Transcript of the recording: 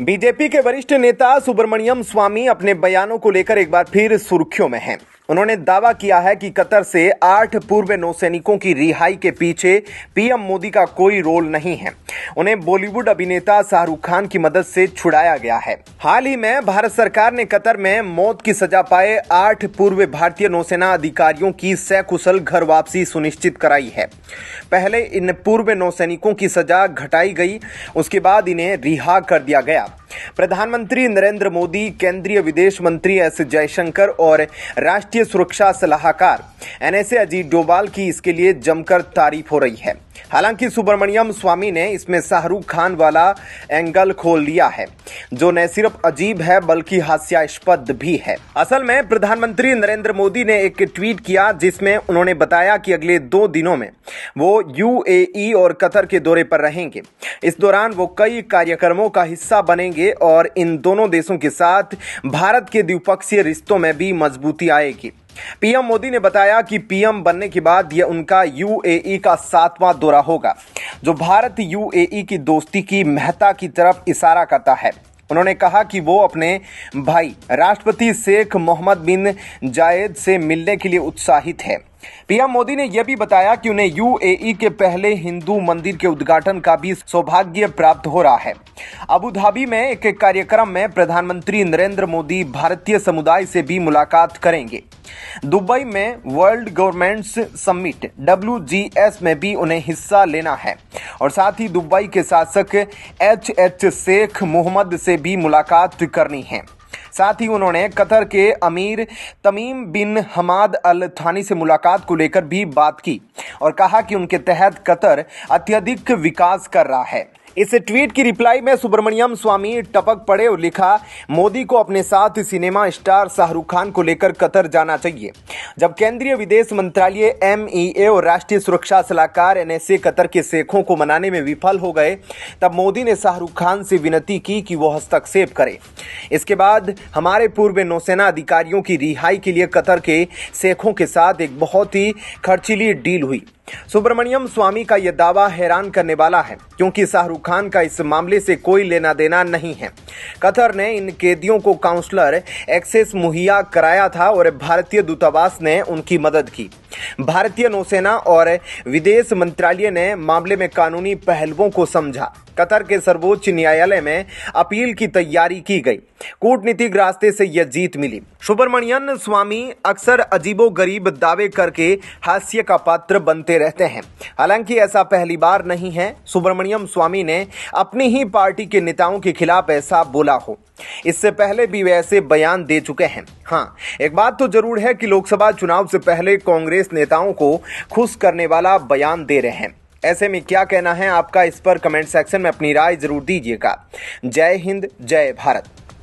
BJP के वरिष्ठ नेता सुब्रमण्यम स्वामी अपने बयानों को लेकर एक बार फिर सुर्खियों में हैं। उन्होंने दावा किया है कि कतर से आठ पूर्व नौसैनिकों की रिहाई के पीछे पीएम मोदी का कोई रोल नहीं है उन्हें बॉलीवुड अभिनेता शाहरुख खान की मदद से छुड़ाया गया है हाल ही में भारत सरकार ने कतर में मौत की सजा पाए आठ पूर्व भारतीय नौसेना अधिकारियों की सकुशल घर वापसी सुनिश्चित कराई है पहले इन पूर्व नौसैनिकों की सजा घटाई गई उसके बाद इन्हें रिहा कर दिया गया प्रधानमंत्री नरेंद्र मोदी केंद्रीय विदेश मंत्री एस जयशंकर और राष्ट्रीय सुरक्षा सलाहकार एनएसए अजीत डोभाल की इसके लिए जमकर तारीफ हो रही है हालांकि सुब्रमण्यम स्वामी ने इसमें शाहरुख खान वाला एंगल खोल लिया है जो न सिर्फ अजीब है बल्कि हास्यास्पद भी है असल में प्रधानमंत्री नरेंद्र मोदी ने एक ट्वीट किया जिसमें उन्होंने बताया कि अगले दो दिनों में वो यूएई और कतर के दौरे पर रहेंगे इस दौरान वो कई कार्यक्रमों का हिस्सा बनेंगे जाएंगे और इन दोनों देशों के साथ भारत के द्विपक्षीय रिश्तों में भी मजबूती आएगी पीएम मोदी ने बताया कि पीएम बनने के बाद यह उनका यूएई का सातवां दौरा होगा जो भारत यूएई की दोस्ती की महत्ता की तरफ इशारा करता है उन्होंने कहा कि वो अपने भाई राष्ट्रपति शेख मोहम्मद बिन जायद से मिलने के लिए उत्साहित है पीएम मोदी ने यह भी बताया कि उन्हें यूएई के पहले हिंदू मंदिर के उद्घाटन का भी सौभाग्य प्राप्त हो रहा है अबू धाबी में एक कार्यक्रम में प्रधानमंत्री नरेंद्र मोदी भारतीय समुदाय से भी मुलाकात करेंगे दुबई में वर्ल्ड गवर्नमेंट्स समिट डब्ल्यू में भी उन्हें हिस्सा लेना है और साथ ही दुबई के शासक एच एच शेख मोहम्मद से भी मुलाकात करनी है साथ ही उन्होंने कतर के अमीर तमीम बिन हमाद अल थानी से मुलाकात को लेकर भी बात की और कहा कि उनके तहत कतर अत्यधिक विकास कर रहा है इस ट्वीट की रिप्लाई में सुब्रमण्यम स्वामी टपक पड़े और लिखा मोदी को अपने साथ सिनेमा स्टार शाहरुख खान को लेकर कतर जाना चाहिए जब केंद्रीय विदेश मंत्रालय एम और राष्ट्रीय सुरक्षा सलाहकार एन कतर के शेखों को मनाने में विफल हो गए तब मोदी ने शाहरुख खान से विनती की कि वो हस्तक्षेप करे इसके बाद हमारे पूर्व नौसेना अधिकारियों की रिहाई के लिए कतर के शेखों के साथ एक बहुत ही खर्चीली डील हुई सुब्रमण्यम स्वामी का यह दावा हैरान करने वाला है क्योंकि शाहरुख खान का इस मामले से कोई लेना देना नहीं है कतर ने इन कैदियों को काउंसलर एक्सेस मुहैया कराया था और भारतीय दूतावास ने उनकी मदद की भारतीय नौसेना और विदेश मंत्रालय ने मामले में कानूनी पहलुओं को समझा कतर के सर्वोच्च न्यायालय में अपील की तैयारी की गई कूटनीतिक रास्ते से यह जीत मिली सुब्रमण्यन स्वामी अक्सर अजीबो गरीब दावे करके हास्य का पात्र बनते रहते हैं हालांकि ऐसा पहली बार नहीं है सुब्रमण्यम स्वामी ने अपनी ही पार्टी के नेताओं के खिलाफ ऐसा बोला हो इससे पहले भी वे ऐसे बयान दे चुके हैं हाँ एक बात तो जरूर है कि लोकसभा चुनाव से पहले कांग्रेस नेताओं को खुश करने वाला बयान दे रहे हैं ऐसे में क्या कहना है आपका इस पर कमेंट सेक्शन में अपनी राय जरूर दीजिएगा जय हिंद जय भारत